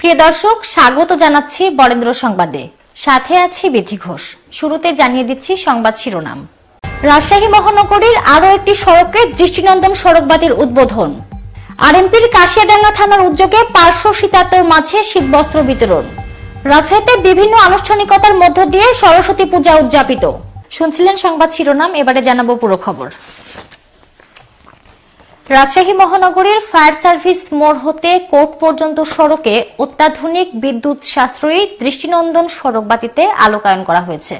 প্রিয় দর্শক স্বাগত জানাচ্ছি বরেন্দ্র সংবাদে সাথে আছি বিধি ঘোষ শুরুতে জানিয়ে দিচ্ছি সংবাদ শিরোনাম রাজশাহী মহানগরীর আরও একটি সড়কে দৃষ্টিনন্দন সড়কবাতির উদ্বোধন আরএমপির কাশিয়াডাঙ্গা থানার উদ্যোগে পার্শ্ব শীতার্থের মাঝে শীতবস্ত্র বিতরণ রাজশাহীতে বিভিন্ন আনুষ্ঠানিকতার মধ্য দিয়ে সরস্বতী পূজা উদযাপিত শুনছিলেন সংবাদ শিরোনাম এবারে জানাবো পুরো খবর রাজশাহী মহানগরীর ফায়ার সার্ভিস মোড় হতে কোর্ট পর্যন্ত সড়কে অত্যাধুনিক বিদ্যুৎ সাশ্রয়ী দৃষ্টিনন্দন সড়ক বাতিতে আলোকায়ন করা হয়েছে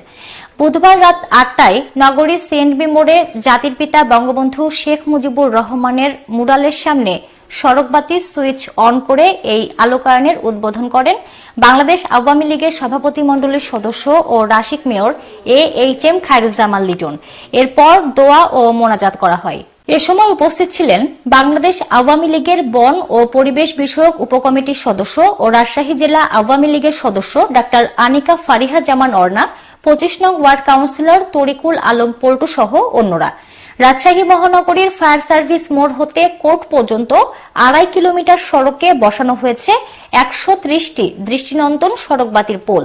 বুধবার রাত আটটায় নগরীর সেন্টবি মোড়ে জাতির পিতা বঙ্গবন্ধু শেখ মুজিবুর রহমানের মুরালের সামনে সড়কবাতি সুইচ অন করে এই আলোকায়নের উদ্বোধন করেন বাংলাদেশ আওয়ামী লীগের সভাপতিমণ্ডলীর সদস্য ও Rasik mayor A H M Khairuzzaman Liton এরপর দোয়া ও মোনাজাত করা হয় এ সময় উপস্থিত ছিলেন বাংলাদেশ আওয়ামী লীগের বন ও পরিবেশ বিষয়ক উপকমিটির সদস্য ও রাজশাহী জেলা আওয়ামী লীগের সদস্য ডাক্তার আনিকা ফারিহা জামান অর্না পঁচিশ নং ওয়ার্ড কাউন্সিলর তরিকুল আলম পল্টু সহ অন্যরা রাজশাহী মহানগরীর ফায়ার সার্ভিস মোড় হতে কোর্ট পর্যন্ত আড়াই কিলোমিটার সড়কে বসানো হয়েছে একশো ত্রিশটি দৃষ্টিনন্দন সড়কবাতির পোল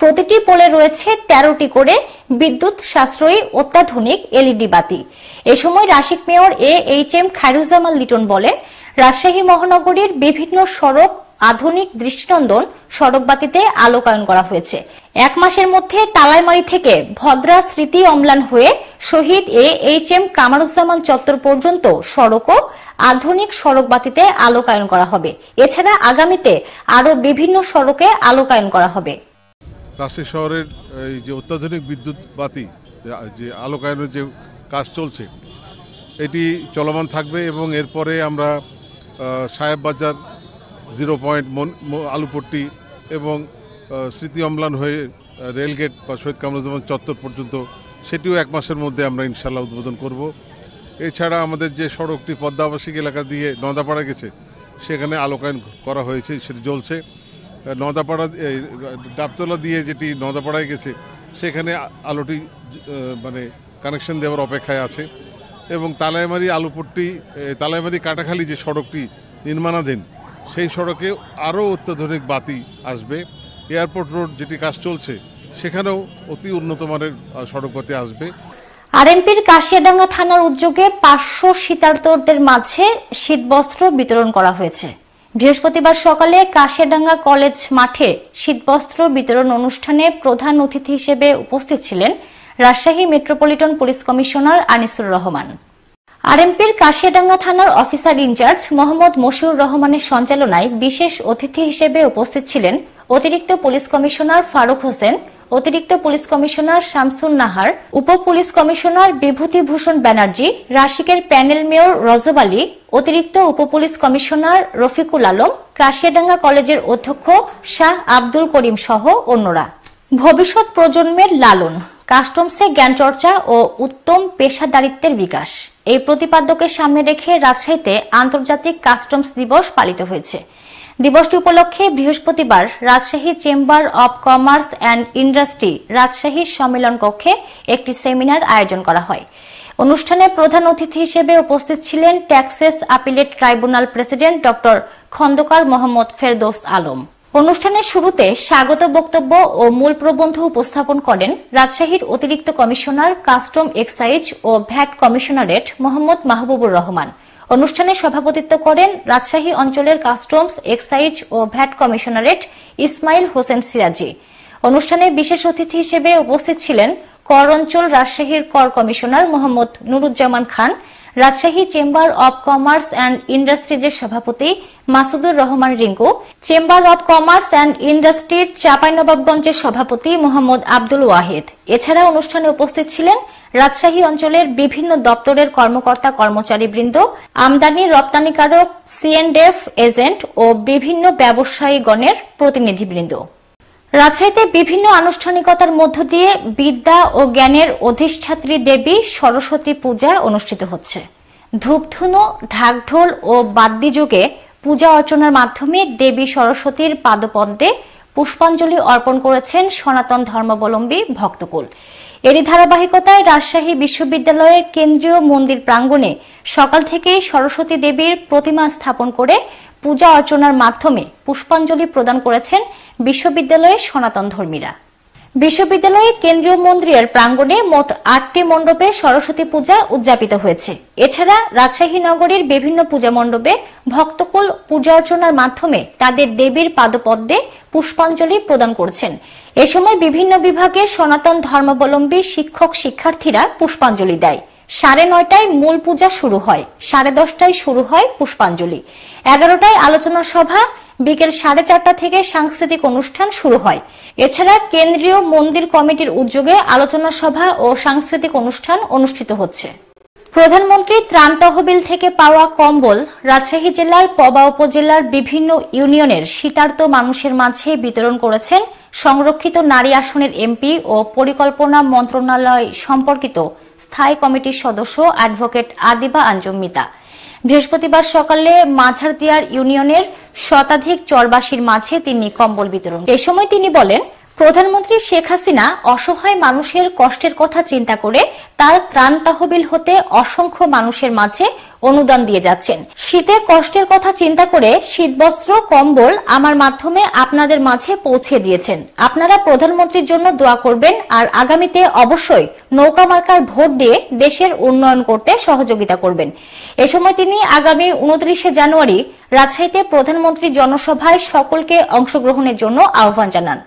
প্রতিটি পোলে রয়েছে তেরোটি করে বিদ্যুৎ সাশ্রয়ী অত্যাধুনিক এলইডি বাতি এ সময় Rasik mayor A H M Khairuzzaman Liton বলেন রাজশাহী মহানগরীর বিভিন্ন সড়ক আধুনিক দৃষ্টিনন্দন সড়ক বাতিতে আলোকায়ন করা হয়েছে এক মাসের মধ্যে তালাইমারি থেকে ভদ্রা স্মৃতি অম্লান হয়ে Shaheed A H M Kamaruzzaman চত্বর পর্যন্ত সড়কও আধুনিক সড়ক বাতিতে আলোকায়ন করা হবে এছাড়া আগামীতে আরও বিভিন্ন সড়কে আলোকায়ন করা হবে রাজশাহী শহরের এই যে অত্যাধুনিক বিদ্যুৎ বাতি যে আলোকায়নের যে কাজ চলছে এটি চলমান থাকবে এবং এরপরে আমরা সাহেব বাজার জিরো পয়েন্ট আলুপট্টি এবং স্মৃতি অম্লান হয়ে রেলগেট বা শহীদ কামরুজ্জামান চত্বর পর্যন্ত সেটিও এক মাসের মধ্যে আমরা ইনশাল্লাহ উদ্বোধন করব এছাড়া আমাদের যে সড়কটি পদ্মাবাসিক এলাকা দিয়ে নদাপাড়া গেছে সেখানে আলোকায়ন করা হয়েছে সেটি জ্বলছে নদাপাড়া ডাবতলা দিয়ে যেটি নদাপাড়ায় গেছে সেখানে আলোটি মানে কানেকশন দেওয়ার অপেক্ষায় আছে এবং তালাইমারি আলুপট্টি তালাইমারি কাটাখালি যে সড়কটি নির্মাণাধীন সেই সড়কে আরও অত্যাধুনিক বাতি আসবে এয়ারপোর্ট রোড যেটি কাজ চলছে সেখানেও অতি উন্নতমানের সড়ক পথে আসবে আরএমপির কাশিয়াডাঙ্গা থানার উদ্যোগে পাঁচশো শীতার্তদের মাঝে শীতবস্ত্র বিতরণ করা হয়েছে বৃহস্পতিবার সকালে কাশেডাঙ্গা কলেজ মাঠে শীতবস্ত্র বিতরণ অনুষ্ঠানে প্রধান অতিথি হিসেবে উপস্থিত ছিলেন Rajshahi metropolitan police commissioner Anisur Rahman আরএমপির কাশিয়াডাঙ্গা থানার অফিসার ইনচার্জ মোহাম্মদ মশিউর রহমানের সঞ্চালনায় বিশেষ অতিথি হিসেবে উপস্থিত ছিলেন অতিরিক্ত পুলিশ কমিশনার ফারুক হোসেন অতিরিক্ত পুলিশ কমিশনার শামসুন নাহার উপ পুলিশ কমিশনার বিভূতিভূষণ ব্যানার্জি রাশিকের প্যানেল মেয়র রজব আলী অতিরিক্ত উপ পুলিশ কমিশনার রফিকুল আলম কাশিয়াডাঙ্গা কলেজের অধ্যক্ষ শাহ আব্দুল করিম সহ অন্যরা ভবিষ্যৎ প্রজন্মের লালন কাস্টমসে জ্ঞান চর্চা ও উত্তম পেশাদারিত্বের বিকাশ এই প্রতিপাদ্যকে সামনে রেখে রাজশাহীতে আন্তর্জাতিক কাস্টমস দিবস পালিত হয়েছে দিবসটি উপলক্ষে বৃহস্পতিবার Rajshahi chamber of commerce and industry রাজশাহীর সম্মেলন কক্ষে একটি সেমিনার আয়োজন করা হয় অনুষ্ঠানে প্রধান অতিথি হিসেবে উপস্থিত ছিলেন taxes appellate tribunal president doctor Khandaker Mohammad Ferdous Alam অনুষ্ঠানের শুরুতে স্বাগত বক্তব্য ও মূল প্রবন্ধ উপস্থাপন করেন রাজশাহীর অতিরিক্ত কমিশনার কাস্টম এক্সাইজ ও ভ্যাট কমিশনারেট মোহাম্মদ মাহবুবুর রহমান অনুষ্ঠানে সভাপতিত্ব করেন রাজশাহী অঞ্চলের কাস্টমস এক্সাইজ ও ভ্যাট কমিশনারেট ইসমাইল হোসেন সিরাজি অনুষ্ঠানে বিশেষ অতিথি হিসেবে উপস্থিত ছিলেন কর অঞ্চল রাজশাহীর কর commissioner Mohammad Nuruzzaman Khan Rajshahi chamber of commerce and ইন্ডাস্ট্রিজের সভাপতি Masudur Rahman Rinku chamber of commerce and ইন্ডাস্ট্রির চাঁপাইনবাবগঞ্জের সভাপতি মোহাম্মদ আব্দুল ওয়াহিদ এছাড়া অনুষ্ঠানে উপস্থিত ছিলেন রাজশাহী অঞ্চলের বিভিন্ন দপ্তরের কর্মকর্তা কর্মচারীবৃন্দ আমদানি রপ্তানিকারক সিএনডেফ এজেন্ট ও বিভিন্ন ব্যবসায়ীগণের প্রতিনিধিবৃন্দ রাজশাহীতে বিভিন্ন আনুষ্ঠানিকতার মধ্য দিয়ে বিদ্যা ও জ্ঞানের অধিষ্ঠাত্রী দেবী সরস্বতী পূজা অনুষ্ঠিত হচ্ছে ধূপধুনো ঢাকঢোল ও বাদ্যিযোগে পূজা অর্চনার মাধ্যমে দেবী সরস্বতীর পাদপদ্মে পুষ্পাঞ্জলি অর্পণ করেছেন সনাতন ধর্মাবলম্বী ভক্তকুল এরই ধারাবাহিকতায় রাজশাহী বিশ্ববিদ্যালয়ের কেন্দ্রীয় মন্দির প্রাঙ্গণে সকাল থেকেই সরস্বতী দেবীর প্রতিমা স্থাপন করে পূজা অর্চনার মাধ্যমে পুষ্পাঞ্জলি প্রদান করেছেন বিশ্ববিদ্যালয়ের সনাতন ধর্মীরা বিশ্ববিদ্যালয়ে কেন্দ্রীয় মন্দিরের প্রাঙ্গণে মোট আটটি মণ্ডপে সরস্বতী পূজা উদযাপিত হয়েছে এছাড়া রাজশাহী নগরীর বিভিন্ন পূজা মণ্ডপে ভক্তকুল পূজা অর্চনার মাধ্যমে তাদের দেবীর পাদপদ্মে পুষ্পাঞ্জলি প্রদান করছেন এ সময় বিভিন্ন বিভাগে সনাতন ধর্মাবলম্বী শিক্ষক শিক্ষার্থীরা পুষ্পাঞ্জলি দেয় সাড়ে নয়টায় মূল পূজা শুরু হয় সাড়ে দশটায় শুরু হয় পুষ্পাঞ্জলি এগারোটায় আলোচনা সভা বিকেল সাড়ে চারটা থেকে সাংস্কৃতিক অনুষ্ঠান শুরু হয় এছাড়া কেন্দ্রীয় মন্দির কমিটির উদ্যোগে আলোচনা সভা ও সাংস্কৃতিক অনুষ্ঠান অনুষ্ঠিত হচ্ছে প্রধানমন্ত্রী ত্রাণ তহবিল থেকে পাওয়া কম্বল রাজশাহী জেলার পবা উপজেলার বিভিন্ন ইউনিয়নের শীতার্ত মানুষের মাঝে বিতরণ করেছেন সংরক্ষিত নারী আসনের এমপি ও পরিকল্পনা মন্ত্রণালয় সম্পর্কিত স্থায়ী কমিটির সদস্য অ্যাডভোকেট আদিবা আঞ্জুম মিতা বৃহস্পতিবার সকালে মাঝারদিয়ার ইউনিয়নের শতাধিক চরবাসীর মাঝে তিনি কম্বল বিতরণ এ সময় তিনি বলেন প্রধানমন্ত্রী শেখ হাসিনা অসহায় মানুষের কষ্টের কথা চিন্তা করে তার ত্রাণ তহবিল হতে অসংখ্য মানুষের মাঝে অনুদান দিয়ে যাচ্ছেন শীতে কষ্টের কথা চিন্তা করে শীতবস্ত্র কম্বল আমার মাধ্যমে আপনাদের মাঝে পৌঁছে দিয়েছেন আপনারা প্রধানমন্ত্রীর জন্য দোয়া করবেন আর আগামীতে অবশ্যই নৌকা মার্কার ভোট দিয়ে দেশের উন্নয়ন করতে সহযোগিতা করবেন এ সময় তিনি আগামী উনত্রিশে জানুয়ারি রাজশাহীতে প্রধানমন্ত্রী জনসভায় সকলকে অংশগ্রহণের জন্য আহ্বান জানান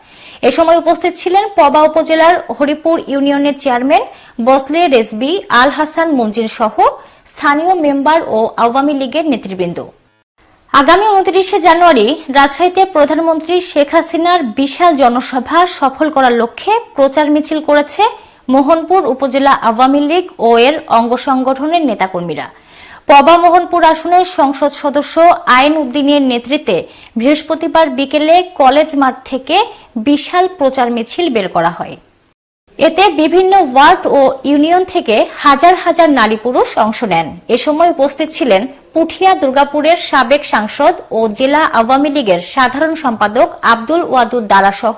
এ সময় উপস্থিত ছিলেন পবা উপজেলার হরিপুর ইউনিয়নের চেয়ারম্যান বসলে রেজবি আল হাসান মঞ্জির সহ স্থানীয় মেম্বার ও আওয়ামী লীগের নেতৃবৃন্দ আগামী উনত্রিশে জানুয়ারি রাজশাহীতে প্রধানমন্ত্রী শেখ হাসিনার বিশাল জনসভা সফল করার লক্ষ্যে প্রচার মিছিল করেছে মোহনপুর উপজেলা আওয়ামী লীগ ও এর অঙ্গ সংগঠনের নেতাকর্মীরা পবামোহনপুর আসনের সংসদ সদস্য আইন উদ্দিনের নেতৃত্বে বৃহস্পতিবার বিকেলে কলেজ মাঠ থেকে বিশাল প্রচার মিছিল বের করা হয় এতে বিভিন্ন ওয়ার্ড ও ইউনিয়ন থেকে হাজার হাজার নারী পুরুষ অংশ নেন এ সময় উপস্থিত ছিলেন পুঠিয়া দুর্গাপুরের সাবেক সাংসদ ও জেলা আওয়ামী লীগের সাধারণ সম্পাদক আব্দুল ওয়াদুদ দারাসহ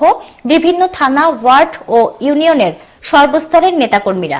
বিভিন্ন থানা ওয়ার্ড ও ইউনিয়নের সর্বস্তরের নেতাকর্মীরা